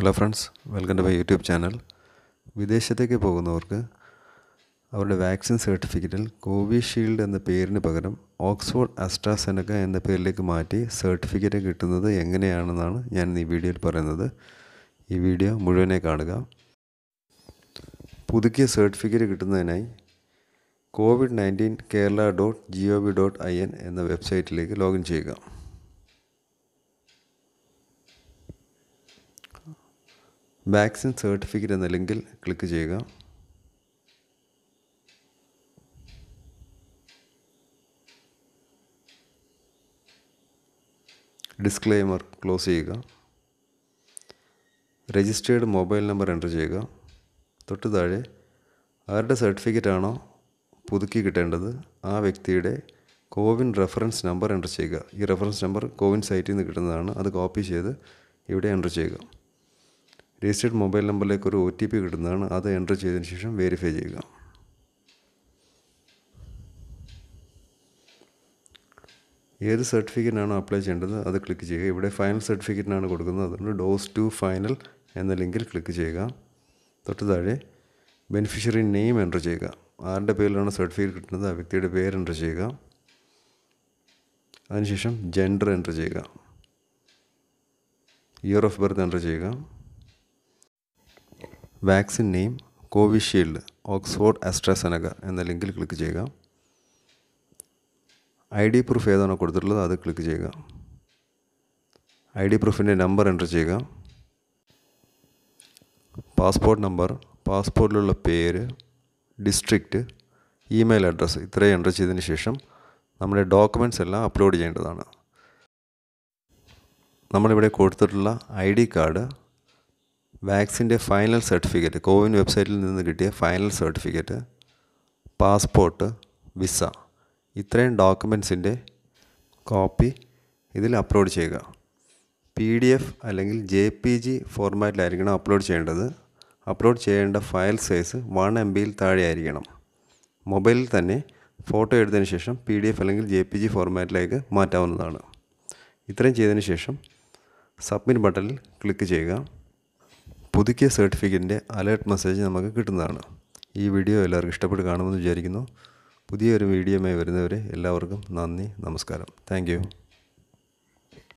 hello friends welcome to my YouTube channel വിദേശത്തേക്ക് പോകുന്നവർക്ക് അവരുടെ വാക്സിൻ സർട്ടിഫിക്കറ്റിൽ കോവിഷീൽഡ് എന്ന പേരിന് പകരം ഓക്സ്ഫോർഡ് അസ്ട്രാസെനക്ക എന്ന പേരിലേക്ക് മാറ്റി സർട്ടിഫിക്കറ്റ് കിട്ടുന്നത് എങ്ങനെയാണെന്നാണ് ഞാൻ ഈ വീഡിയോയിൽ പറയുന്നത് ഈ വീഡിയോ മുഴുവനെ കാണുക പുതുക്കിയ സർട്ടിഫിക്കറ്റ് കിട്ടുന്നതിനായി covid nineteen Kerala dot G O V dot I N എന്ന വെബ്സൈറ്റിലേക്ക് ലോഗിൻ ചെയ്യുക വാക്സിൻ സർട്ടിഫിക്കറ്റ് എന്ന ലിങ്കിൽ ക്ലിക്ക് ചെയ്യുക ഡിസ്ക്ലെയ്മർ ക്ലോസ് ചെയ്യുക രജിസ്റ്റേർഡ് മൊബൈൽ നമ്പർ എൻ്റർ ചെയ്യുക തൊട്ട് താഴെ ആരുടെ സർട്ടിഫിക്കറ്റ് ആണോ പുതുക്കി കിട്ടേണ്ടത് ആ വ്യക്തിയുടെ കോവിൻ റെഫറൻസ് നമ്പർ എൻ്റർ ചെയ്യുക ഈ റെഫറൻസ് നമ്പർ കോവിൻ സൈറ്റിൽ നിന്ന് കിട്ടുന്നതാണ് അത് കോപ്പി ചെയ്ത് ഇവിടെ എൻ്റർ ചെയ്യുക രജിസ്റ്റേഡ് മൊബൈൽ നമ്പറിലേക്ക് ഒരു ഒ ടി പി കിട്ടുന്നതാണ് അത് എൻ്റർ ചെയ്തതിന് ശേഷം വെരിഫൈ ചെയ്യുക ഏത് സർട്ടിഫിക്കറ്റിനാണ് അപ്ലൈ ചെയ്യേണ്ടത് അത് ക്ലിക്ക് ചെയ്യുക ഇവിടെ ഫൈനൽ സർട്ടിഫിക്കറ്റിനാണ് കൊടുക്കുന്നത് അതുകൊണ്ട് ഡോസ് ടു ഫൈനൽ എന്ന ലിങ്കിൽ ക്ലിക്ക് ചെയ്യുക തൊട്ട് താഴെ ബെനിഫിഷ്യറി നെയിം എൻ്റർ ചെയ്യുക ആരുടെ പേരിലാണ് സർട്ടിഫിക്കറ്റ് കിട്ടുന്നത് ആ വ്യക്തിയുടെ പേര് എൻ്റർ ചെയ്യുക അതിനുശേഷം ജെൻഡർ എൻ്റർ ചെയ്യുക ഇയർ ഓഫ് ബർത്ത് എൻ്റർ ചെയ്യുക vaccine name Covishield Oxford AstraZeneca എന്ന ലിങ്കിൽ ക്ലിക്ക് ചെയ്യുക ഐ ഡി പ്രൂഫ് ഏതാണോ കൊടുത്തിട്ടുള്ളത് അത് ക്ലിക്ക് ചെയ്യുക ഐ ഡി പ്രൂഫിൻ്റെ നമ്പർ എൻ്റർ ചെയ്യുക പാസ്പോർട്ട് നമ്പർ പാസ്പോർട്ടിലുള്ള പേര് ഡിസ്ട്രിക്റ്റ് ഇമെയിൽ അഡ്രസ്സ് ഇത്രയും എൻ്റർ ചെയ്തതിന് ശേഷം നമ്മുടെ ഡോക്യുമെൻറ്റ്സ് എല്ലാം അപ്ലോഡ് ചെയ്യേണ്ടതാണ് നമ്മളിവിടെ കൊടുത്തിട്ടുള്ള ഐ ഡി കാർഡ് വാക്സിൻ്റെ ഫൈനൽ സർട്ടിഫിക്കറ്റ് കോവിൻ വെബ്സൈറ്റിൽ നിന്ന് കിട്ടിയ ഫൈനൽ സർട്ടിഫിക്കറ്റ് പാസ്പോർട്ട് വിസ ഇത്രയും ഡോക്യുമെൻസിൻ്റെ കോപ്പി ഇതിൽ അപ്ലോഡ് ചെയ്യുക പി ഡി എഫ് അല്ലെങ്കിൽ ജെ പി ജി ഫോർമാറ്റിലായിരിക്കണം അപ്ലോഡ് ചെയ്യേണ്ടത് അപ്ലോഡ് ചെയ്യേണ്ട ഫയൽ സൈസ് വൺ എം ബിയിൽ ആയിരിക്കണം മൊബൈലിൽ തന്നെ ഫോട്ടോ എടുത്തതിന് ശേഷം പി ഡി എഫ് അല്ലെങ്കിൽ ജെ പി ജി ഫോർമാറ്റിലേക്ക് മാറ്റാവുന്നതാണ് ഇത്രയും ചെയ്തതിന് ശേഷം സബ്മിറ്റ് ബട്ടണിൽ ക്ലിക്ക് ചെയ്യുക പുതുക്കിയ സർട്ടിഫിക്കറ്റിൻ്റെ അലേർട്ട് മെസ്സേജ് നമുക്ക് കിട്ടുന്നതാണ് ഈ വീഡിയോ എല്ലാവർക്കും ഇഷ്ടപ്പെട്ട് കാണുമെന്ന് വിചാരിക്കുന്നു പുതിയൊരു വീഡിയോമായി വരുന്നവരെ എല്ലാവർക്കും നന്ദി നമസ്കാരം താങ്ക്